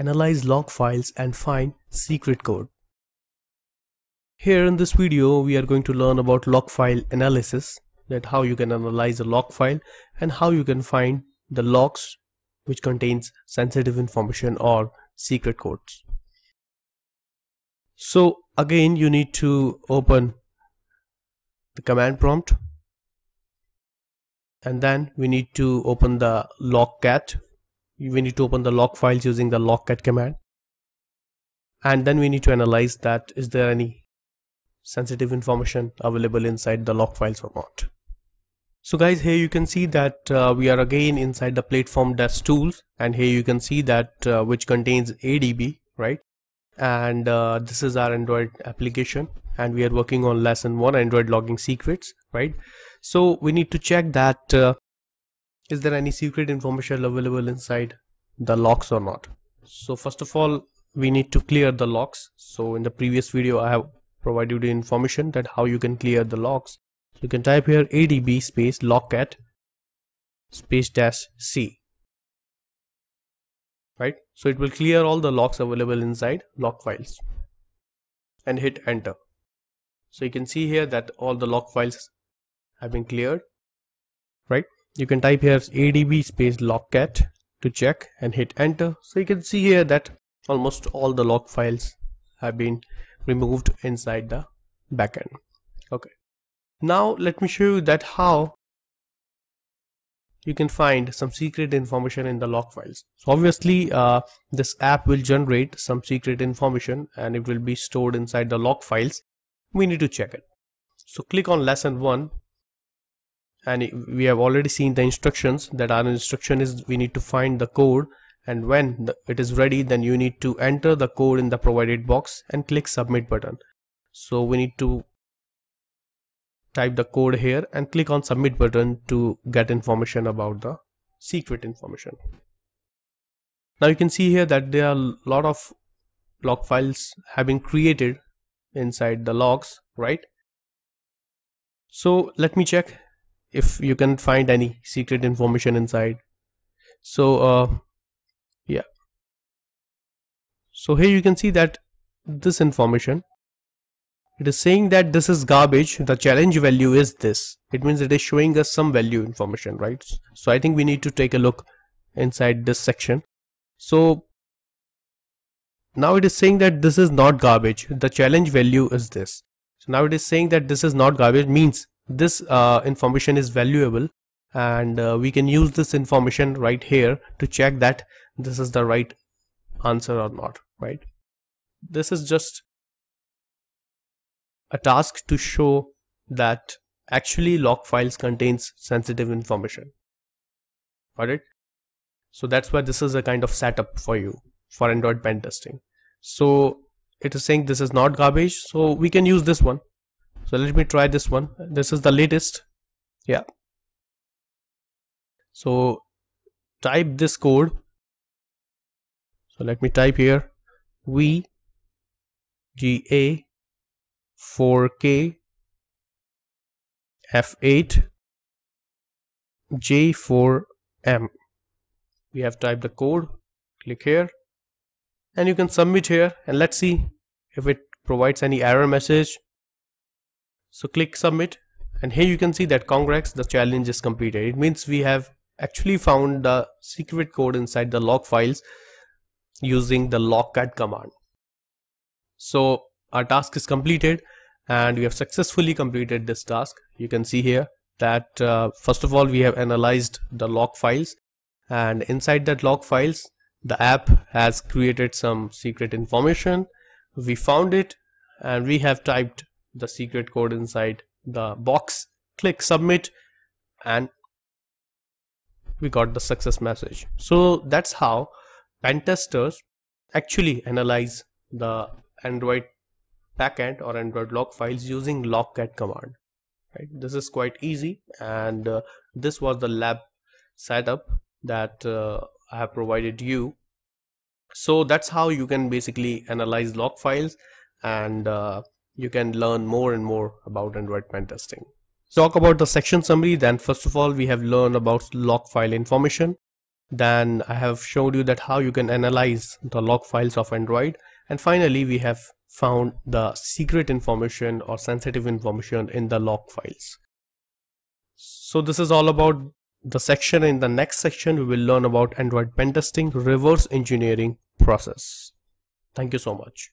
analyze log files and find secret code. Here in this video we are going to learn about log file analysis that how you can analyze a log file and how you can find the logs which contains sensitive information or secret codes. So again you need to open the command prompt and then we need to open the logcat we need to open the log files using the logcat command and then we need to analyze that is there any sensitive information available inside the log files or not so guys here you can see that uh, we are again inside the platform dash tools and here you can see that uh, which contains adb right and uh, this is our android application and we are working on lesson one android logging secrets right so we need to check that uh, is there any secret information available inside the locks or not so first of all we need to clear the locks so in the previous video i have provided you the information that how you can clear the locks so you can type here adb space logcat space dash c right so it will clear all the locks available inside log files and hit enter so you can see here that all the log files have been cleared right you can type here adb space logcat to check and hit enter so you can see here that almost all the log files have been removed inside the backend okay now let me show you that how you can find some secret information in the log files so obviously uh, this app will generate some secret information and it will be stored inside the log files we need to check it so click on lesson 1 and we have already seen the instructions that our instruction is we need to find the code and when the, it is ready then you need to enter the code in the provided box and click submit button so we need to type the code here and click on submit button to get information about the secret information now you can see here that there are a lot of log files have been created inside the logs right so let me check if you can find any secret information inside so uh, yeah so here you can see that this information it is saying that this is garbage the challenge value is this it means it is showing us some value information right so i think we need to take a look inside this section so now it is saying that this is not garbage the challenge value is this so now it is saying that this is not garbage means this uh, information is valuable and uh, we can use this information right here to check that this is the right answer or not right this is just a task to show that actually log files contains sensitive information alright so that's why this is a kind of setup for you for android pen testing so it is saying this is not garbage so we can use this one so let me try this one this is the latest yeah so type this code so let me type here v g a 4k f8 j4m we have typed the code click here and you can submit here and let's see if it provides any error message so click submit and here you can see that congrats the challenge is completed. It means we have actually found the secret code inside the log files using the logcat command. So our task is completed and we have successfully completed this task. You can see here that uh, first of all we have analyzed the log files and inside that log files the app has created some secret information we found it and we have typed the secret code inside the box click submit and we got the success message so that's how pen testers actually analyze the android backend or android log files using logcat command right this is quite easy and uh, this was the lab setup that uh, i have provided you so that's how you can basically analyze log files and uh, you can learn more and more about Android pen testing. talk about the section summary then first of all we have learned about log file information then I have showed you that how you can analyze the log files of Android and finally we have found the secret information or sensitive information in the log files. So this is all about the section in the next section we will learn about Android pen testing reverse engineering process. Thank you so much.